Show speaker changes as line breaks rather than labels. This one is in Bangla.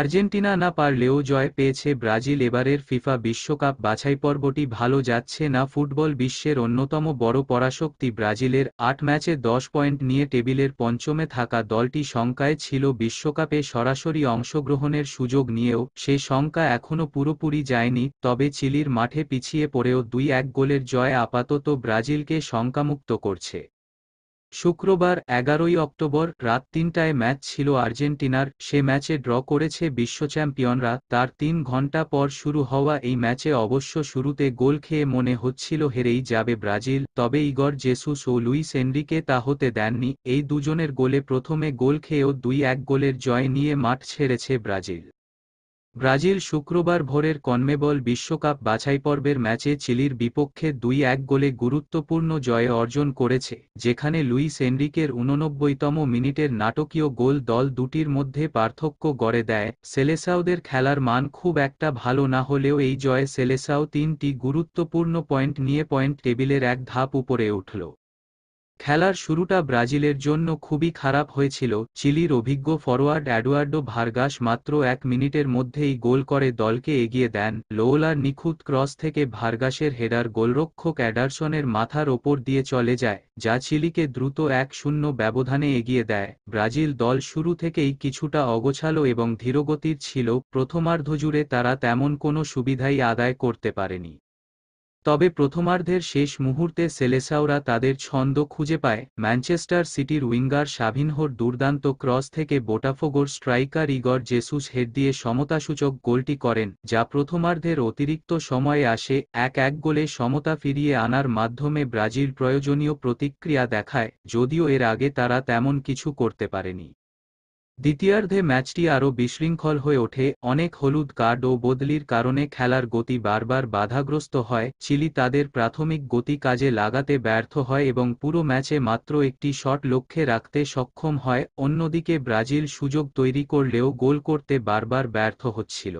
আর্জেন্টিনা না পারলেও জয় পেয়েছে ব্রাজিল এবারের ফিফা বিশ্বকাপ বাছাইপর্বটি ভালো যাচ্ছে না ফুটবল বিশ্বের অন্যতম বড় পরাশক্তি ব্রাজিলের আট ম্যাচে দশ পয়েন্ট নিয়ে টেবিলের পঞ্চমে থাকা দলটি শঙ্কায় ছিল বিশ্বকাপে সরাসরি অংশগ্রহণের সুযোগ নিয়েও সে শঙ্কা এখনও পুরোপুরি যায়নি তবে চিলির মাঠে পিছিয়ে পড়েও দুই এক গোলের জয় আপাতত ব্রাজিলকে শঙ্কামুক্ত করছে শুক্রবার এগারোই অক্টোবর রাত তিনটায় ম্যাচ ছিল আর্জেন্টিনার সে ম্যাচে ড্র করেছে বিশ্ব চ্যাম্পিয়নরা তার তিন ঘণ্টা পর শুরু হওয়া এই ম্যাচে অবশ্য শুরুতে গোল খেয়ে মনে হচ্ছিল হেরেই যাবে ব্রাজিল তবে ইগর জেসুস ও লুইস এন্ডিকে তা হতে দেননি এই দুজনের গোলে প্রথমে গোল খেয়েও দুই এক গোলের জয় নিয়ে মাঠ ছেড়েছে ব্রাজিল ব্রাজিল শুক্রবার ভোরের কনমেবল বিশ্বকাপ বাছাই পর্বের ম্যাচে চিলির বিপক্ষে দুই এক গোলে গুরুত্বপূর্ণ জয় অর্জন করেছে যেখানে লুইস এনরিকের উননব্বইতম মিনিটের নাটকীয় গোল দল দুটির মধ্যে পার্থক্য গড়ে দেয় সেলেসাউদের খেলার মান খুব একটা ভালো না হলেও এই জয়ে সেলেসাও তিনটি গুরুত্বপূর্ণ পয়েন্ট নিয়ে পয়েন্ট টেবিলের এক ধাপ উপরে উঠল খেলার শুরুটা ব্রাজিলের জন্য খুবই খারাপ হয়েছিল চিলির অভিজ্ঞ ফরোয়ার্ড অ্যাডওয়ার্ডো ভার্গাস মাত্র এক মিনিটের মধ্যেই গোল করে দলকে এগিয়ে দেন লোলার নিখুঁত ক্রস থেকে ভার্গাসের হেডার গোলরক্ষক অ্যাডারসনের মাথার ওপর দিয়ে চলে যায় যা চিলিকে দ্রুত এক শূন্য ব্যবধানে এগিয়ে দেয় ব্রাজিল দল শুরু থেকেই কিছুটা অগোছালো এবং ধীরগতির ছিল প্রথমার্ধজুড়ে তারা তেমন কোনো সুবিধাই আদায় করতে পারেনি তবে প্রথমার্ধের শেষ মুহূর্তে সেলেসাওরা তাদের ছন্দ খুঁজে পায় ম্যানচেস্টার সিটির উইঙ্গার শাভিনহোর দুর্দান্ত ক্রস থেকে বোটাফোগোর স্ট্রাইকার ইগর জেসুস হেড দিয়ে সমতাসূচক গোলটি করেন যা প্রথমার্ধের অতিরিক্ত সময়ে আসে এক এক গোলে সমতা ফিরিয়ে আনার মাধ্যমে ব্রাজিল প্রয়োজনীয় প্রতিক্রিয়া দেখায় যদিও এর আগে তারা তেমন কিছু করতে পারেনি দ্বিতীয়ার্ধে ম্যাচটি আরও বিশৃঙ্খল হয়ে ওঠে অনেক হলুদ কার্ড ও বদলির কারণে খেলার গতি বারবার বাধাগ্রস্ত হয় চিলি তাদের প্রাথমিক গতি কাজে লাগাতে ব্যর্থ হয় এবং পুরো ম্যাচে মাত্র একটি শট লক্ষ্যে রাখতে সক্ষম হয় অন্যদিকে ব্রাজিল সুযোগ তৈরি করলেও গোল করতে বারবার ব্যর্থ হচ্ছিল